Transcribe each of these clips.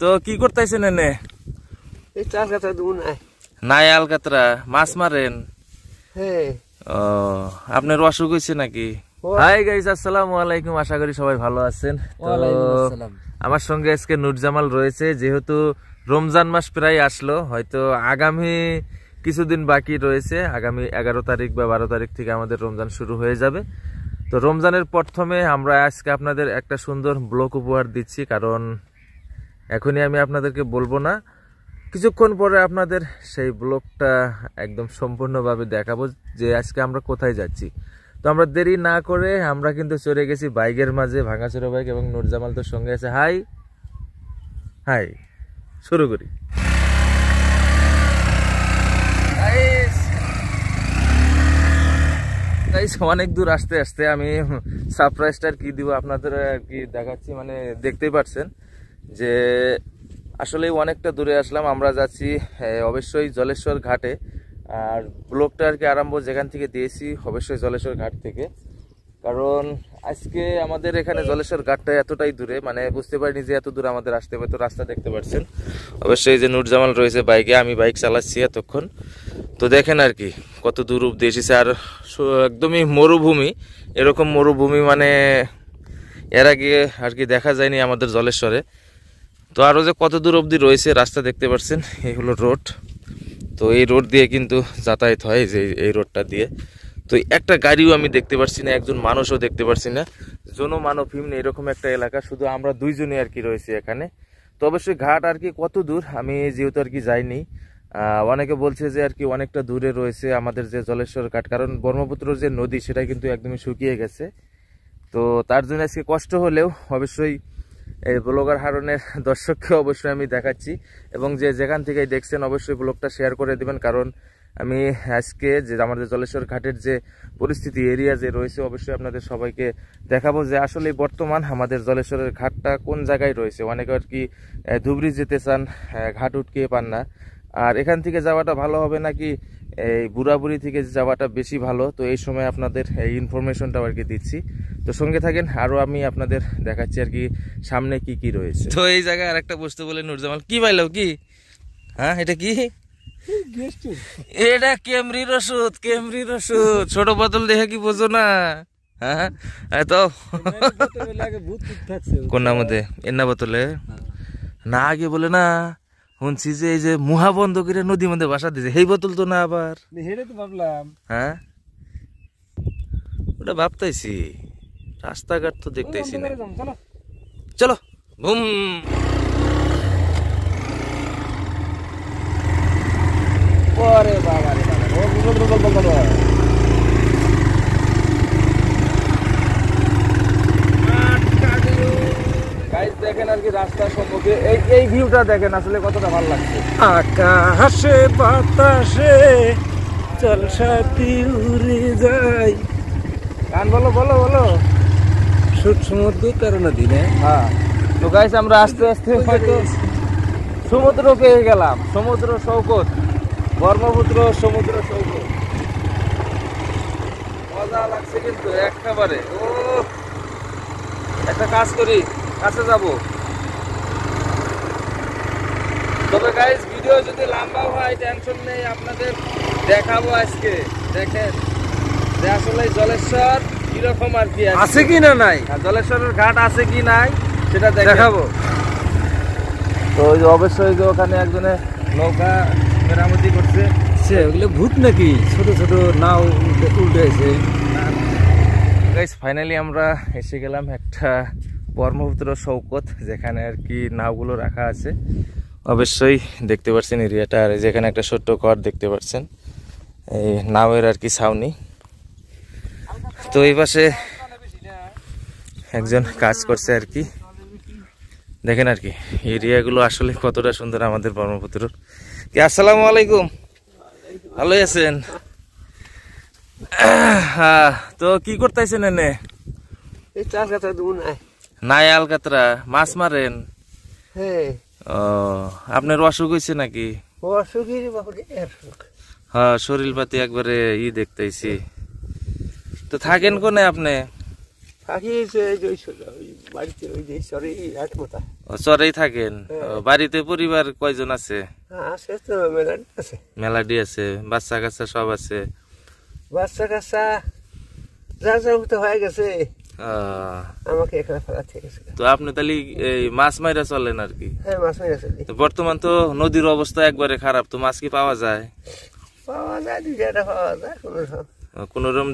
তো কি করতেছেন এনে নাই আলকাতরা মাছ মারেন হ্যাঁ। ও আপনার অসুখ হয়েছে নাকি হাই গাইজ আসসালামু আলাইকুম আশা করি সবাই ভালো আছেন আমার সঙ্গে আজকে নুরজামাল রয়েছে যেহেতু রমজান মাস প্রায় আসলো হয়তো আগামী কিছুদিন বাকি রয়েছে আগামী এগারো তারিখ বা বারো তারিখ থেকে আমাদের রমজান শুরু হয়ে যাবে তো রমজানের প্রথমে আমরা আজকে আপনাদের একটা সুন্দর ব্লক উপহার দিচ্ছি কারণ এখনই আমি আপনাদেরকে বলবো না কিছুক্ষণ পরে আপনাদের সেই ব্লগটা একদম সম্পূর্ণভাবে দেখাবো যে আজকে আমরা কোথায় যাচ্ছি তো আমরা দেরি না করে আমরা কিন্তু চলে গেছি বাইকের মাঝে ভাঙাচোরা বাইক এবং নুরজামাল তোর সঙ্গে আছে হাই হাই শুরু করি অনেক দূর আসতে আসতে আমি সারপ্রাইজটা কি দিব আপনাদের আর কি দেখাচ্ছি মানে দেখতেই পারছেন যে আসলে অনেকটা দূরে আসলাম আমরা যাচ্ছি অবশ্যই জলেশ্বর ঘাটে আর ব্লকটা আর কি আরম্ভ যেখান থেকে দিয়েছি অবশ্যই জলেশ্বর ঘাট থেকে কারণ আজকে আমাদের এখানে জলেশ্বর ঘাটটা এতটাই দূরে মানে বুঝতে পারিনি যে এত দূরে আমাদের আসতে হবে তো রাস্তা দেখতে পাচ্ছেন অবশ্যই যে নুরজামাল রয়েছে বাইকে আমি বাইক চালাচ্ছি এতক্ষণ তো দেখেন আর কি কত দূর অব্দি এসেছে আর একদমই মরুভূমি এরকম মরুভূমি মানে এর আগে আর কি দেখা যায়নি আমাদের জলেশ্বরে তো আরও যে কত দূর অবধি রয়েছে রাস্তা দেখতে পাচ্ছেন এই হলো রোড তো এই রোড দিয়ে কিন্তু যাতায়াত হয় যে এই রোডটা দিয়ে তো একটা গাড়িও আমি দেখতে পারছি না একজন মানুষও দেখতে পারছি না জন মানবহীন এরকম একটা এলাকা শুধু আমরা দুইজনে আর কি রয়েছি এখানে তো অবশ্যই ঘাট আর কি কত দূর আমি যেহেতু আর কি যাইনি অনেকে বলছে যে আর কি অনেকটা দূরে রয়েছে আমাদের যে জলেশ্বর ঘাট কারণ ব্রহ্মপুত্র যে নদী সেটা কিন্তু একদমই শুকিয়ে গেছে তো তার জন্য আজকে কষ্ট হলেও অবশ্যই এই ব্লগার হারনের দর্শককে অবশ্যই আমি দেখাচ্ছি এবং যে যেখান থেকেই দেখছেন অবশ্যই ব্লগটা শেয়ার করে দেবেন কারণ আমি আজকে যে আমাদের জলেশ্বর ঘাটের যে পরিস্থিতি এরিয়া যে রয়েছে অবশ্যই আপনাদের সবাইকে দেখাবো যে আসলে বর্তমান আমাদের জলেশ্বরের ঘাটটা কোন জায়গায় রয়েছে অনেকে আর কি ধুবড়ি যেতে চান ঘাট উটকিয়ে পান না আর এখান থেকে যাওয়াটা ভালো হবে নাকি এই বুড়াবুড়ি থেকে যাওয়াটা বেশি ভালো তো এই সময় আপনাদের এই ইনফরমেশনটা আর কি দিচ্ছি তো সঙ্গে থাকেন আরও আমি আপনাদের দেখাচ্ছি আর কি সামনে কি কি রয়েছে তো এই জায়গায় আর একটা বস্তু বলে নুরজামাল কি পাইলাম কি হ্যাঁ এটা কি এটা কেমরির ওষুধ কেমরির ওষুধ ছোট বোতল দেখে কি বোঝো না হ্যাঁ তো কোন এর না বোতলে না আগে বলে না শুনছি যে এই যে মুহা বন্ধ করে নদী মধ্যে বাসা দিয়েছে সেই বোতল তো না আবার হেরে তো ভাবলাম হ্যাঁ ওটা ভাবতেছি রাস্তাঘাট তো দেখতেছি না চলো ঘুম বাবা রে বাবা রাস্তার সম্মুখে এই এই ভিউটা দেখেন আসলে কতটা ভালো লাগছে আকাশে বাতাসে চলসাতি উড়ে যায় গান বলো বলো বলো সুট সমুদ্র কারণে দিনে হ্যাঁ তো গাইস আমরা আস্তে আস্তে হয়তো সমুদ্র পেয়ে গেলাম সমুদ্র সৌকত ব্রহ্মপুত্র সমুদ্র সৌকত মজা লাগছে কিন্তু একটাবারে ও একটা কাজ করি কাছে যাবো তবে গাইজ ভিডিও যদি লম্বা হয় টেনশন নেই আপনাদের দেখাবো আজকে দেখেন যে আসলে জলেশ্বর কিরকম আর কি আছে কি না নাই জলেশ্বরের ঘাট আছে কি নাই সেটা দেখাবো তো ওই অবশ্যই যে ওখানে একজনে নৌকা মেরামতি করছে সে ওগুলো ভূত নাকি ছোট ছোট নাও উল্টেছে গাইজ ফাইনালি আমরা এসে গেলাম একটা ব্রহ্মপুত্র শৌকত যেখানে আর কি নাওগুলো রাখা আছে অবশ্যই দেখতে পাচ্ছেন এরিয়াটা আর যেখানে একটা ছোট্ট কর দেখতে পাচ্ছেন এই নাওয়ের আর কি ছাউনি তো এই পাশে একজন কাজ করছে আর কি দেখেন আর কি এরিয়াগুলো আসলে কতটা সুন্দর আমাদের ব্রহ্মপুত্র কি আসসালামু আলাইকুম ভালো আছেন হ্যাঁ তো কি করতেছেন এনে নাই আলকাতরা মাছ মারেন হ্যাঁ ও আপনার অসুখ হয়েছে নাকি হ্যাঁ শরীর পাতি একবারে ই দেখতেছি তো থাকেন কোনে আপনি বাড়িতে ওই যে থাকেন হ্যাঁ। বাড়িতে পরিবার কয়জন আছে হ্যাঁ, মেলাডি আছে বাচ্চা কাচ্চা সব আছে বাচ্চা কাচ্চা যা যা হয়ে গেছে আমাকে তো আপনি তাহলে এই মাছ মাইরা চলেন আর কি হ্যাঁ, মাছ তো বর্তমান তো নদীর অবস্থা একবারে খারাপ তো মাছ কি পাওয়া যায়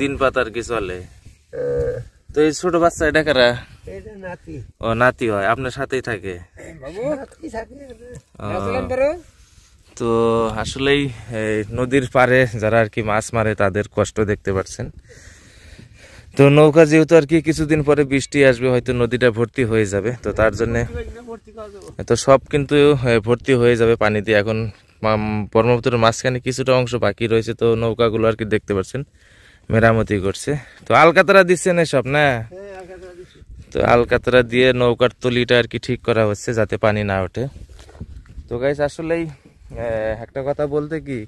দিন পাত আর কি চলে তো এই ছোট বাচ্চা এটা কারা ও নাতি হয় আপনার সাথেই থাকে হ্যাঁ, তো আসলেই নদীর পারে যারা আর কি মাছ মারে তাদের কষ্ট দেখতে পাচ্ছেন তো নৌকা যেহেতু আর কি কিছুদিন পরে বৃষ্টি আসবে হয়তো নদীটা ভর্তি হয়ে যাবে তো তার জন্যে তো সব কিন্তু ভর্তি হয়ে যাবে পানি দিয়ে এখন ব্রহ্মপুত্রের মাঝখানে কিছুটা অংশ বাকি রয়েছে তো নৌকাগুলো আর কি দেখতে পাচ্ছেন মেরামতি করছে তো আলকাতারা দিচ্ছে না সব না তো আলকাতারা দিয়ে নৌকার তলিটা আর কি ঠিক করা হচ্ছে যাতে পানি না ওঠে তো গাইস আসলেই একটা কথা বলতে কি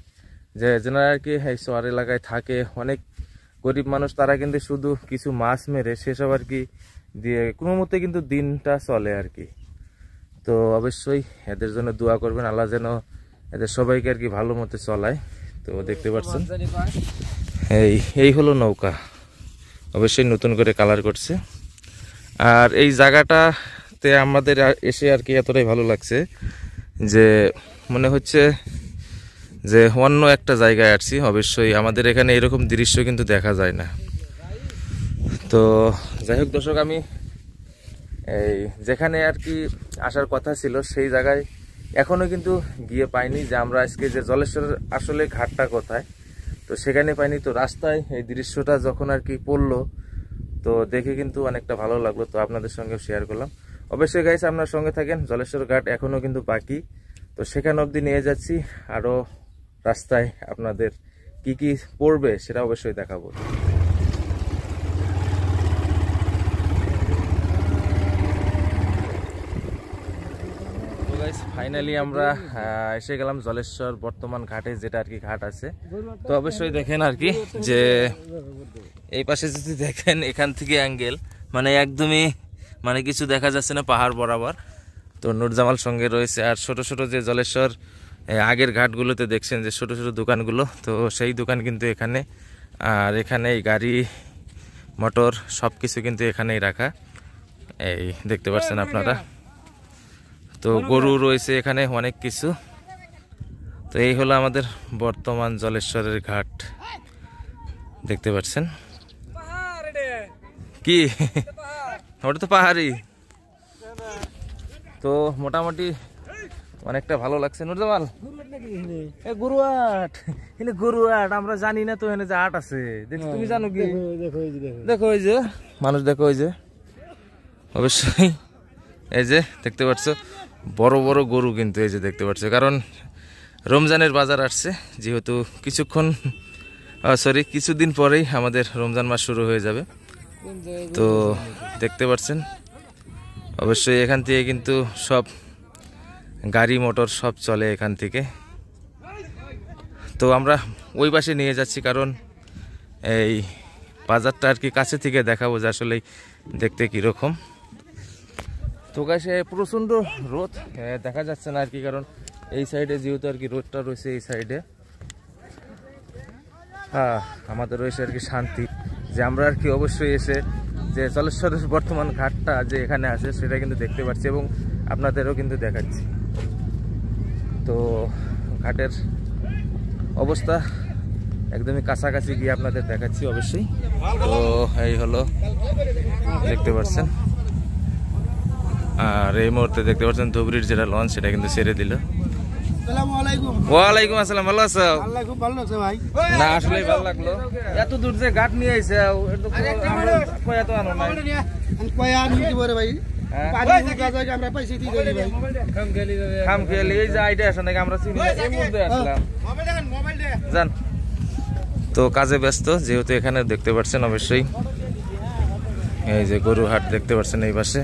যে যেনারা আর কি এই এলাকায় থাকে অনেক গরিব মানুষ তারা কিন্তু শুধু কিছু মাছ মেরে সেসব আর কি দিয়ে কোনো মতে কিন্তু দিনটা চলে আর কি তো অবশ্যই এদের জন্য দোয়া করবেন আল্লাহ যেন এদের সবাইকে আর কি ভালো মতো চলায় তো দেখতে পাচ্ছেন এই এই হলো নৌকা অবশ্যই নতুন করে কালার করছে আর এই জায়গাটাতে আমাদের এসে আর কি এতটাই ভালো লাগছে যে মনে হচ্ছে যে অন্য একটা জায়গায় আসছি অবশ্যই আমাদের এখানে এরকম দৃশ্য কিন্তু দেখা যায় না তো যাই হোক দর্শক আমি এই যেখানে আর কি আসার কথা ছিল সেই জায়গায় এখনও কিন্তু গিয়ে পাইনি যে আমরা আজকে যে জলেশ্বর আসলে ঘাটটা কোথায় তো সেখানে পাইনি তো রাস্তায় এই দৃশ্যটা যখন আর কি পড়লো তো দেখে কিন্তু অনেকটা ভালো লাগলো তো আপনাদের সঙ্গে শেয়ার করলাম অবশ্যই গাইস আপনার সঙ্গে থাকেন জলেশ্বর ঘাট এখনও কিন্তু বাকি তো সেখানে অবধি নিয়ে যাচ্ছি আরও রাস্তায় আপনাদের কি কি পড়বে সেটা অবশ্যই দেখাবো ফাইনালি আমরা এসে গেলাম জলেশ্বর বর্তমান ঘাটে যেটা আর কি ঘাট আছে তো অবশ্যই দেখেন আর কি যে এই পাশে যদি দেখেন এখান থেকে অ্যাঙ্গেল মানে একদমই মানে কিছু দেখা যাচ্ছে না পাহাড় বরাবর তো নুরজামাল সঙ্গে রয়েছে আর ছোট ছোট যে জলেশ্বর আগের ঘাটগুলোতে দেখছেন যে ছোট ছোট দোকানগুলো তো সেই দোকান কিন্তু এখানে আর এখানে এই গাড়ি মোটর সব কিছু কিন্তু এখানেই রাখা এই দেখতে পাচ্ছেন আপনারা তো গরু রয়েছে এখানে অনেক কিছু তো এই হলো আমাদের বর্তমান জলেশ্বরের ঘাট দেখতে পাচ্ছেন কি ওটা তো পাহাড়ি তো মোটামুটি অনেকটা ভালো লাগছে নুরজামাল গুরুয়াট এখানে গুরুয়াট আমরা জানি না তো এখানে যে আট আছে তুমি জানো কি দেখো এই যে মানুষ দেখো ওই যে অবশ্যই এই যে দেখতে পাচ্ছ বড় বড় গরু কিন্তু এই যে দেখতে পাচ্ছ কারণ রমজানের বাজার আসছে যেহেতু কিছুক্ষণ সরি কিছুদিন পরেই আমাদের রমজান মাস শুরু হয়ে যাবে তো দেখতে পাচ্ছেন অবশ্যই এখান থেকে কিন্তু সব গাড়ি মোটর সব চলে এখান থেকে তো আমরা ওই পাশে নিয়ে যাচ্ছি কারণ এই বাজারটা আর কি কাছে থেকে দেখাবো যে আসলে দেখতে কীরকম তো কাছে প্রচণ্ড রোদ দেখা যাচ্ছে না আর কি কারণ এই সাইডে যেহেতু আর কি রোদটা রয়েছে এই সাইডে হ্যাঁ আমাদের রয়েছে আর কি শান্তি যে আমরা আর কি অবশ্যই এসে যে জলেশ্বরের বর্তমান ঘাটটা যে এখানে আছে সেটা কিন্তু দেখতে পাচ্ছি এবং আপনাদেরও কিন্তু দেখাচ্ছি তো ঘাটের অবস্থা একদমই কাছাকাছি গিয়ে আপনাদের দেখাচ্ছি অবশ্যই তো এই হলো দেখতে পাচ্ছেন আর এই মুহূর্তে দেখতে পাচ্ছেন ধুবরির যেটা লঞ্চ সেটা কিন্তু সেরে দিল ওয়ালাইকুম আসসালাম ভালো আছো না ভালো লাগলো এত দূর ঘাট নিয়ে আইসে তো কাজে ব্যস্ত যেহেতু এখানে দেখতে পাচ্ছেন অবশ্যই এই যে গরু হাট দেখতে পাচ্ছেন এই পাশে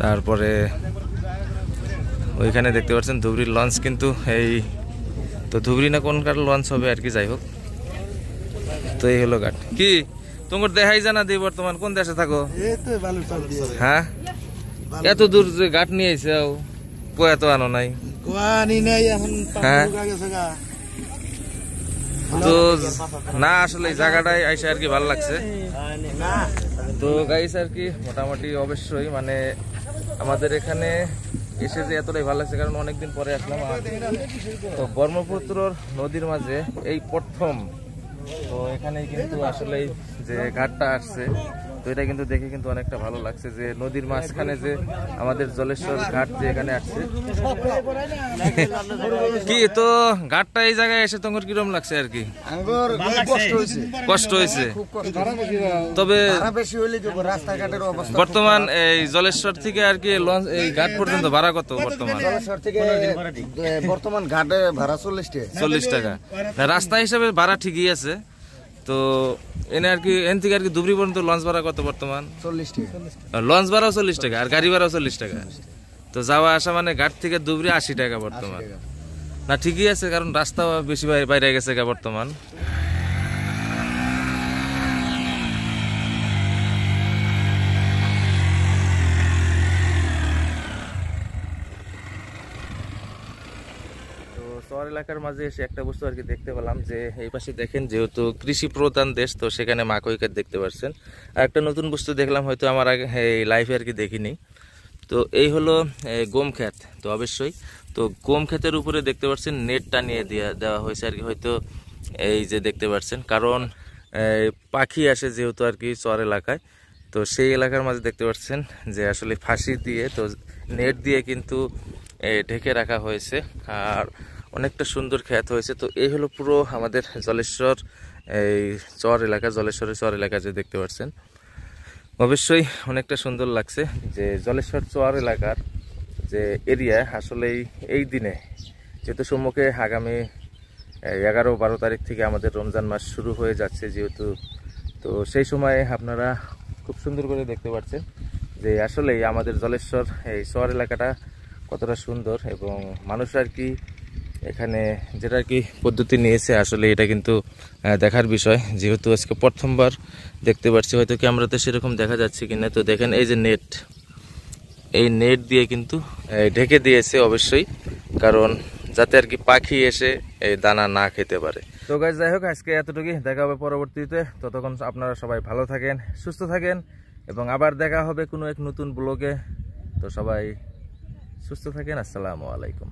তারপরে ওইখানে দেখতে পাচ্ছেন ধুবরির লঞ্চ কিন্তু এই তো ধুবরি না কোনকার লঞ্চ হবে আর কি যাই হোক তো এই হলো ঘাট কি তোমার দেখাই জানা দিই বর্তমান কোন দেশে থাকো হ্যাঁ এত দূর যে ঘাট নিয়ে আইসে কোয়া তো আনো নাই হ্যাঁ? তো না আসলে জায়গাটাই আইসে আর কি ভালো লাগছে তো গাইস আর কি মোটামুটি অবশ্যই মানে আমাদের এখানে এসে যে এতটাই ভালো লাগছে কারণ অনেকদিন পরে আসলাম তো ব্রহ্মপুত্রর নদীর মাঝে এই প্রথম তো এখানে কিন্তু আসলে যে ঘাটটা আসছে তো এটা কিন্তু দেখে কিন্তু অনেকটা ভালো লাগছে যে নদীর মাঝখানে যে আমাদের জলেশ্বর ঘাট যে এখানে আসছে কি তো ঘাটটা এই জায়গায় এসে তোমার কিরম লাগছে আর কি কষ্ট হয়েছে তবে বর্তমান এই জলেশ্বর থেকে আর কি লঞ্চ এই ঘাট পর্যন্ত ভাড়া কত বর্তমান বর্তমান ঘাটে ভাড়া চল্লিশ টাকা চল্লিশ টাকা রাস্তা হিসাবে ভাড়া ঠিকই আছে তো এনে আর কি এন থেকে আর কি ধুবড়ি পর্যন্ত লঞ্চ ভাড়া কত বর্তমান চল্লিশ টাকা লঞ্চ ভাড়াও চল্লিশ টাকা আর গাড়ি ভাড়াও চল্লিশ টাকা তো যাওয়া আসা মানে ঘাট থেকে ধুবড়ি আশি টাকা বর্তমান না ঠিকই আছে কারণ রাস্তাও বেশি বাইরে গেছে বর্তমান শহর এলাকার মাঝে এসে একটা বস্তু আর কি দেখতে পেলাম যে এই পাশে দেখেন যেহেতু কৃষি প্রধান দেশ তো সেখানে মা কৈকার দেখতে পাচ্ছেন আর একটা নতুন বস্তু দেখলাম হয়তো আমার আগে হ্যাঁ, এই লাইফে আর কি দেখিনি তো এই হলো গম খ্যাত তো অবশ্যই তো গম খ্যাতের উপরে দেখতে পাচ্ছেন নেট টানিয়ে দেওয়া দেওয়া হয়েছে আর কি হয়তো এই যে দেখতে পাচ্ছেন কারণ পাখি আসে যেহেতু আর কি চর এলাকায় তো সেই এলাকার মাঝে দেখতে পাচ্ছেন যে আসলে ফাঁসি দিয়ে তো নেট দিয়ে কিন্তু ঢেকে রাখা হয়েছে আর অনেকটা সুন্দর খ্যাত হয়েছে তো এই হলো পুরো আমাদের জলেশ্বর এই চর এলাকা জলেশ্বরের চর এলাকা যে দেখতে পাচ্ছেন অবশ্যই অনেকটা সুন্দর লাগছে যে জলেশ্বর চর এলাকার যে এরিয়া আসলে এই দিনে যেহেতু সম্মুখে আগামী এগারো বারো তারিখ থেকে আমাদের রমজান মাস শুরু হয়ে যাচ্ছে যেহেতু তো সেই সময়ে আপনারা খুব সুন্দর করে দেখতে পাচ্ছেন যে আসলেই আমাদের জলেশ্বর এই চর এলাকাটা কতটা সুন্দর এবং মানুষ আর কি এখানে যেটা কি পদ্ধতি নিয়েছে আসলে এটা কিন্তু দেখার বিষয় যেহেতু আজকে প্রথমবার দেখতে পাচ্ছি হয়তো ক্যামেরাতে সেরকম দেখা যাচ্ছে কিনা তো দেখেন এই যে নেট এই নেট দিয়ে কিন্তু ঢেকে দিয়েছে অবশ্যই কারণ যাতে আর কি পাখি এসে এই দানা না খেতে পারে তো গাছ যাই হোক আজকে এতটুকুই দেখা হবে পরবর্তীতে ততক্ষণ আপনারা সবাই ভালো থাকেন সুস্থ থাকেন এবং আবার দেখা হবে কোনো এক নতুন ব্লগে তো সবাই সুস্থ থাকেন আসসালামু আলাইকুম